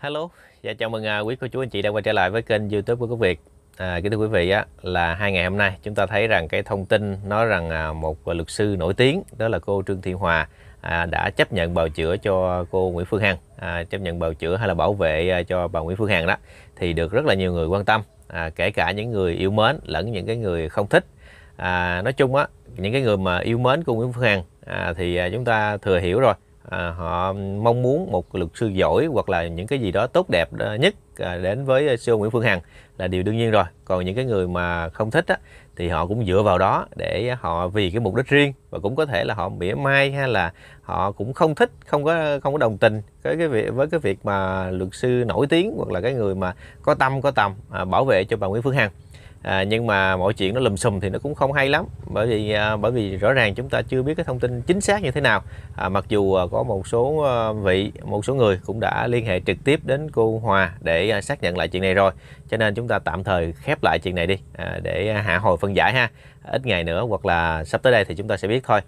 Hello, dạ chào mừng à, quý cô chú anh chị đã quay trở lại với kênh YouTube của Quốc Việt. À, kính thưa quý vị á, là hai ngày hôm nay chúng ta thấy rằng cái thông tin nói rằng à, một luật sư nổi tiếng đó là cô Trương Thị Hòa à, đã chấp nhận bào chữa cho cô Nguyễn Phương Hằng, à, chấp nhận bào chữa hay là bảo vệ à, cho bà Nguyễn Phương Hằng đó thì được rất là nhiều người quan tâm, à, kể cả những người yêu mến lẫn những cái người không thích. À, nói chung á, những cái người mà yêu mến cô Nguyễn Phương Hằng à, thì chúng ta thừa hiểu rồi à, họ mong muốn một luật sư giỏi hoặc là những cái gì đó tốt đẹp nhất à, đến với siêu Nguyễn Phương Hằng là điều đương nhiên rồi còn những cái người mà không thích á, thì họ cũng dựa vào đó để họ vì cái mục đích riêng và cũng có thể là họ mỉa mai hay là họ cũng không thích không có không có đồng tình với cái việc với cái việc mà luật sư nổi tiếng hoặc là cái người mà có tâm có tầm à, bảo vệ cho bà Nguyễn Phương Hằng à, nhưng mà mọi chuyện nó lùm xùm thì nó cũng không hay lắm bởi vì à, bởi vì rõ ràng chúng ta chưa biết cái thông tin chính xác như thế nào à, mặc dù à, có một số à, vị một số người cũng đã liên hệ trực tiếp đến cô Hòa để à, xác nhận lại chuyện này rồi cho nên chúng ta tạm thời khép lại chuyện này đi à, để à, hạ hồi phân giải ha ít ngày nữa hoặc là sắp tới đây thì chúng ta sẽ biết thôi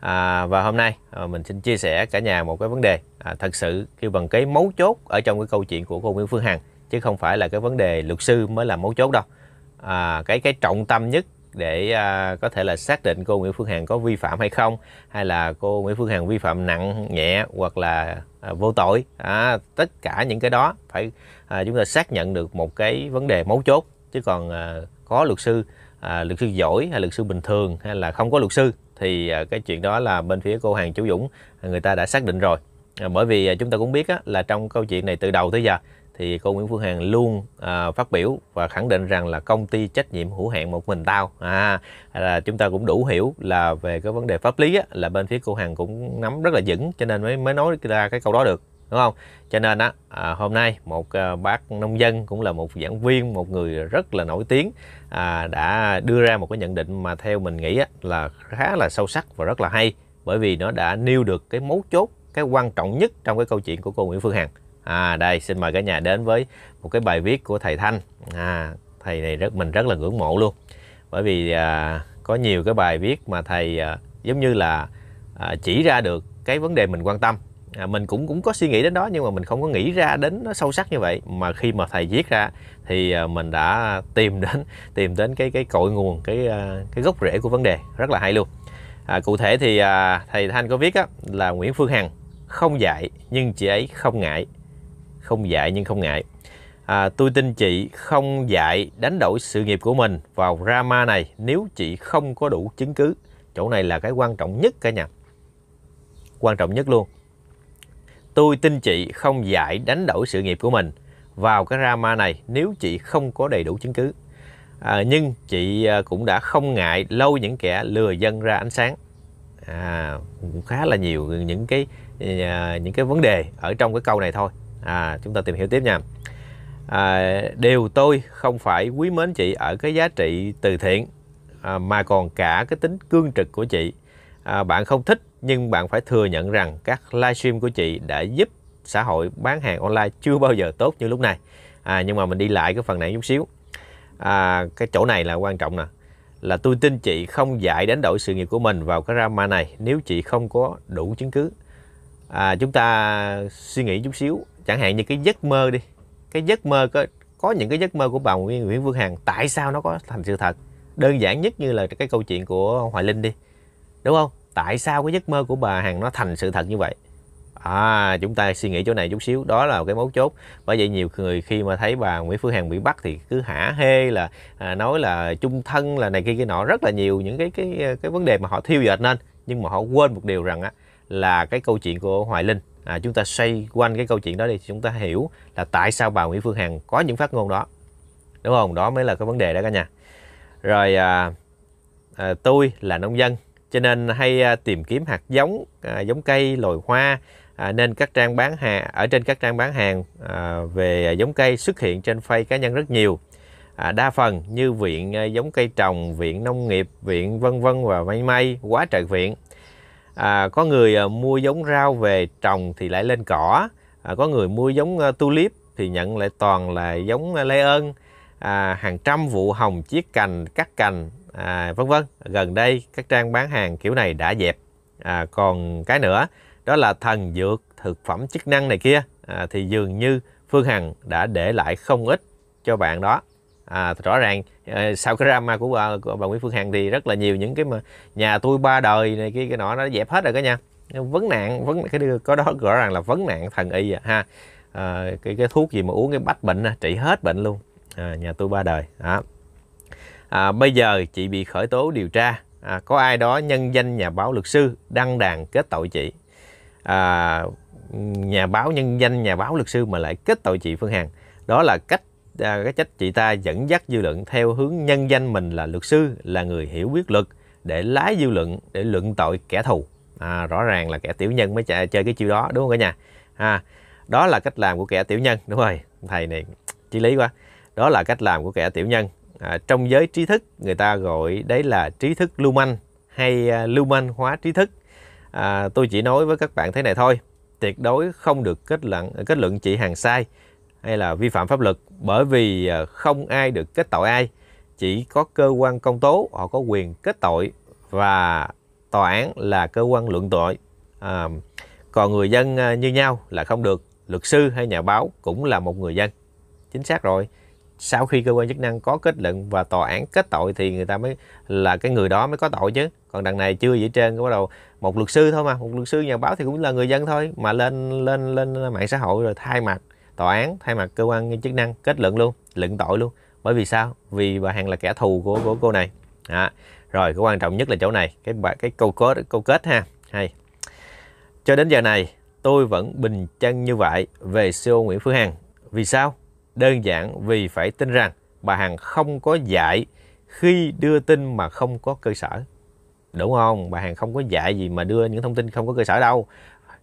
à, và hôm nay à, mình xin chia sẻ cả nhà một cái vấn đề à, thật sự kêu bằng cái mấu chốt ở trong cái câu chuyện của cô Nguyễn Phương Hằng chứ không phải là cái vấn đề luật sư mới là mấu chốt đâu à, cái cái trọng tâm nhất để à, có thể là xác định cô Nguyễn Phương Hằng có vi phạm hay không hay là cô Nguyễn Phương Hằng vi phạm nặng nhẹ hoặc là à, vô tội à, tất cả những cái đó phải à, chúng ta xác nhận được một cái vấn đề mấu chốt chứ còn à, có luật sư à, luật sư giỏi hay luật sư bình thường hay là không có luật sư thì à, cái chuyện đó là bên phía cô Hằng Chủ Dũng à, người ta đã xác định rồi à, bởi vì à, chúng ta cũng biết á, là trong câu chuyện này từ đầu tới giờ thì cô Nguyễn Phương Hằng luôn à, phát biểu và khẳng định rằng là công ty trách nhiệm hữu hạn một mình tao à, là chúng ta cũng đủ hiểu là về cái vấn đề pháp lý á, là bên phía cô Hằng cũng nắm rất là vững cho nên mới mới nói ra cái câu đó được đúng không cho nên á à, hôm nay một à, bác nông dân cũng là một giảng viên một người rất là nổi tiếng à, đã đưa ra một cái nhận định mà theo mình nghĩ á, là khá là sâu sắc và rất là hay bởi vì nó đã nêu được cái mấu chốt cái quan trọng nhất trong cái câu chuyện của cô Nguyễn Phương Hằng à, đây xin mời cả nhà đến với một cái bài viết của thầy Thanh à, thầy này rất mình rất là ngưỡng mộ luôn bởi vì à, có nhiều cái bài viết mà thầy à, giống như là à, chỉ ra được cái vấn đề mình quan tâm à, mình cũng cũng có suy nghĩ đến đó nhưng mà mình không có nghĩ ra đến nó sâu sắc như vậy mà khi mà thầy viết ra thì à, mình đã tìm đến tìm đến cái cái cội nguồn cái à, cái gốc rễ của vấn đề rất là hay luôn à, cụ thể thì à, thầy Thanh có viết á, là Nguyễn Phương Hằng không dạy nhưng chị ấy không ngại không dạy nhưng không ngại. À, tôi tin chị không dạy đánh đổi sự nghiệp của mình vào drama này nếu chị không có đủ chứng cứ. Chỗ này là cái quan trọng nhất cả nhà. Quan trọng nhất luôn. Tôi tin chị không dạy đánh đổi sự nghiệp của mình vào cái drama này nếu chị không có đầy đủ chứng cứ. À, nhưng chị à, cũng đã không ngại lâu những kẻ lừa dân ra ánh sáng. À, khá là nhiều những cái à, những cái vấn đề ở trong cái câu này thôi à, chúng ta tìm hiểu tiếp nha à, điều tôi không phải quý mến chị ở cái giá trị từ thiện à, mà còn cả cái tính cương trực của chị à, bạn không thích nhưng bạn phải thừa nhận rằng các livestream của chị đã giúp xã hội bán hàng online chưa bao giờ tốt như lúc này à, nhưng mà mình đi lại cái phần này chút xíu à, cái chỗ này là quan trọng nè là tôi tin chị không dạy đánh đổi sự nghiệp của mình vào cái drama này nếu chị không có đủ chứng cứ à, chúng ta suy nghĩ chút xíu chẳng hạn như cái giấc mơ đi cái giấc mơ có có những cái giấc mơ của bà Nguyễn Nguyễn Vương Hằng tại sao nó có thành sự thật đơn giản nhất như là cái câu chuyện của Hoài Linh đi đúng không tại sao cái giấc mơ của bà Hằng nó thành sự thật như vậy à chúng ta suy nghĩ chỗ này chút xíu đó là cái mấu chốt bởi vậy nhiều người khi mà thấy bà Nguyễn Phương Hằng bị bắt thì cứ hả hê là à, nói là chung thân là này kia kia nọ rất là nhiều những cái cái cái vấn đề mà họ thiêu dệt nên, nhưng mà họ quên một điều rằng á là cái câu chuyện của Hoài Linh à, chúng ta xoay quanh cái câu chuyện đó đi chúng ta hiểu là tại sao bà Nguyễn Phương Hằng có những phát ngôn đó đúng không đó mới là cái vấn đề đó cả nhà rồi à, à, tôi là nông dân cho nên hay à, tìm kiếm hạt giống à, giống cây loài hoa à, nên các trang bán hàng ở trên các trang bán hàng à, về giống cây xuất hiện trên Facebook cá nhân rất nhiều à, đa phần như viện à, giống cây trồng viện nông nghiệp viện vân vân và may may quá trời viện à, có người à, mua giống rau về trồng thì lại lên cỏ à, có người mua giống à, tulip thì nhận lại toàn là giống à, lê ơn à, hàng trăm vụ hồng chiết cành cắt cành à, vân vân gần đây các trang bán hàng kiểu này đã dẹp à, còn cái nữa đó là thần dược thực phẩm chức năng này kia à, thì dường như phương hằng đã để lại không ít cho bạn đó à, rõ ràng ờ, sau cái drama của bà, ờ, của bà Nguyễn Phương Hằng thì rất là nhiều những cái mà nhà tôi ba đời này kia cái nọ nó dẹp hết rồi cả nha vấn nạn vấn cái có đó rõ ràng là vấn nạn thần y à, ha à, cái cái thuốc gì mà uống cái bách bệnh trị hết bệnh luôn à, nhà tôi ba đời đó à, bây giờ chị bị khởi tố điều tra à, có ai đó nhân danh nhà báo luật sư đăng đàn kết tội chị à, nhà báo nhân danh nhà báo luật sư mà lại kết tội chị Phương Hằng đó là cách À, cái trách chị ta dẫn dắt dư luận theo hướng nhân danh mình là luật sư, là người hiểu biết luật để lái dư luận, để luận tội kẻ thù. À, rõ ràng là kẻ tiểu nhân mới chạy, chơi cái chiêu đó đúng không cả nhà? À, đó là cách làm của kẻ tiểu nhân đúng rồi thầy này chí lý quá đó là cách làm của kẻ tiểu nhân à, trong giới trí thức người ta gọi đấy là trí thức lưu manh hay à, lưu manh hóa trí thức à, tôi chỉ nói với các bạn thế này thôi tuyệt đối không được kết luận kết luận chị hàng sai hay là vi phạm pháp luật bởi vì ờ, không ai được kết tội ai chỉ có cơ quan công tố họ có quyền kết tội và tòa án là cơ quan luận tội à, còn người dân ờ, như nhau là không được luật sư hay nhà báo cũng là một người dân chính xác rồi sau khi cơ quan chức năng có kết luận và tòa án kết tội thì người ta mới là cái người đó mới có tội chứ còn đằng này chưa vậy trên bắt đầu một luật sư thôi mà một luật sư nhà báo thì cũng là người dân thôi mà lên lên lên mạng xã hội rồi thay mặt tòa án thay mặt cơ quan chức năng kết luận luôn luận tội luôn bởi vì sao vì bà hằng là kẻ thù của của cô này đó. rồi cái quan trọng nhất là chỗ này cái cái câu kết câu kết ha hay cho đến giờ này tôi vẫn bình chân như vậy về CEO Nguyễn Phương Hằng vì sao đơn giản vì phải tin rằng bà Hằng không có dạy khi đưa tin mà không có cơ sở đúng không bà Hằng không có dạy gì mà đưa những thông tin không có cơ sở đâu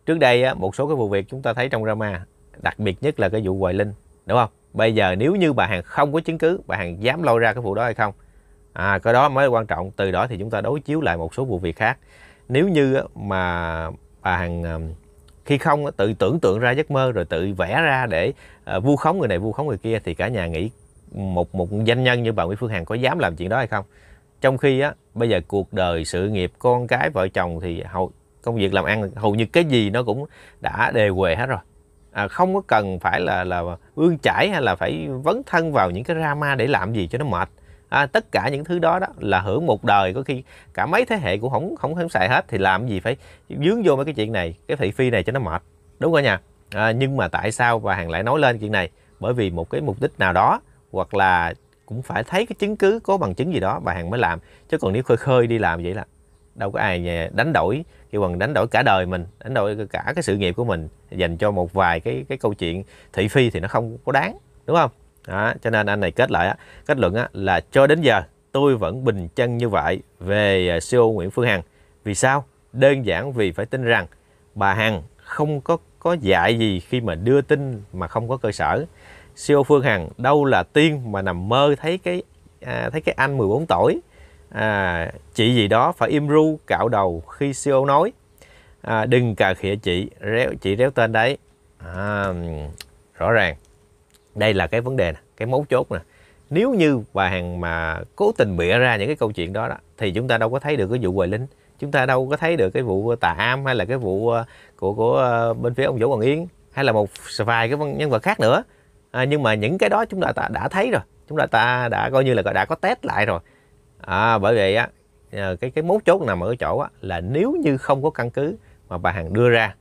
trước đây một số cái vụ việc chúng ta thấy trong drama đặc biệt nhất là cái vụ Hoài Linh đúng không bây giờ nếu như bà hàng không có chứng cứ bà hàng dám lôi ra cái vụ đó hay không à cái đó mới quan trọng từ đó thì chúng ta đối chiếu lại một số vụ việc khác nếu như mà bà hàng à, khi không tự tưởng tượng ra giấc mơ rồi tự vẽ ra để à, vu khống người này vu khống người kia thì cả nhà nghĩ một một doanh nhân như bà Nguyễn Phương Hằng có dám làm chuyện đó hay không trong khi á bây giờ cuộc đời sự nghiệp con cái vợ chồng thì hầu công việc làm ăn hầu như cái gì nó cũng đã đề quề hết rồi à, không có cần phải là là bươn chải hay là phải vấn thân vào những cái drama để làm gì cho nó mệt à, tất cả những thứ đó đó là hưởng một đời có khi cả mấy thế hệ cũng không không không xài hết thì làm gì phải dướng vô mấy cái chuyện này cái thị phi này cho nó mệt đúng không nha à, nhưng mà tại sao bà hàng lại nói lên chuyện này bởi vì một cái mục đích nào đó hoặc là cũng phải thấy cái chứng cứ có bằng chứng gì đó bà hàng mới làm chứ còn nếu khơi khơi đi làm vậy là đâu có ai đánh đổi kêu bằng đánh đổi cả đời mình đánh đổi cả cái sự nghiệp của mình dành cho một vài cái cái câu chuyện thị phi thì nó không có đáng đúng không đó, cho nên anh này kết lại kết luận là cho đến giờ tôi vẫn bình chân như vậy về CEO à, Nguyễn Phương Hằng vì sao đơn giản vì phải tin rằng bà Hằng không có có dạy gì khi mà đưa tin mà không có cơ sở CEO Phương Hằng đâu là tiên mà nằm mơ thấy cái à, thấy cái anh 14 tuổi à, chị gì đó phải im ru cạo đầu khi CEO nói à, đừng cà khịa chị réo chị réo tên đấy à, rõ ràng đây là cái vấn đề này, cái mấu chốt nè nếu như bà hàng mà cố tình bịa ra những cái câu chuyện đó, đó thì chúng ta đâu có thấy được cái vụ Hoài Linh chúng ta đâu có thấy được cái vụ ờ, tà am hay là cái vụ ờ, của của ờ, bên phía ông Vũ Hoàng Yến hay là một vài cái nhân vật khác nữa à, nhưng mà những cái đó chúng ta đã, thấy rồi chúng ta, ta đã coi như là đã có test lại rồi à, bởi vậy á à, cái cái mấu chốt nằm ở chỗ á, là nếu như không có căn cứ mà bà hằng đưa ra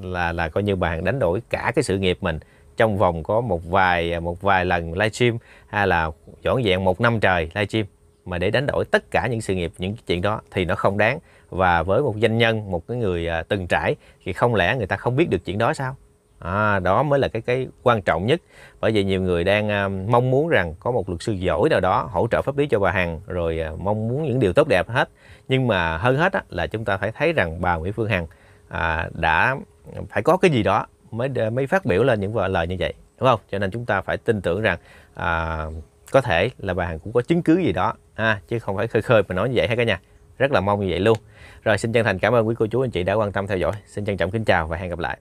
là là coi như bà hằng đánh đổi cả cái sự nghiệp mình trong vòng có một vài à, một vài lần livestream hay là dọn dẹn một năm trời livestream mà để đánh đổi tất cả những sự nghiệp những chuyện đó thì nó không đáng và với một doanh nhân một cái người à, từng trải thì không lẽ người ta không biết được chuyện đó sao à, đó mới là cái cái quan trọng nhất bởi vì nhiều người đang à, mong muốn rằng có một luật sư giỏi nào đó hỗ trợ pháp lý cho bà hằng rồi à, mong muốn những điều tốt đẹp hết nhưng mà hơn hết á, là chúng ta phải thấy rằng bà nguyễn phương hằng à, đã phải có cái gì đó mới mới phát biểu lên những lời như vậy đúng không cho nên chúng ta phải tin tưởng rằng à, có thể là bà hằng cũng có chứng cứ gì đó à, chứ không phải khơi khơi mà nói như vậy hết cả nhà rất là mong như vậy luôn rồi xin chân thành cảm ơn quý cô chú anh chị đã quan tâm theo dõi xin trân trọng kính chào và hẹn gặp lại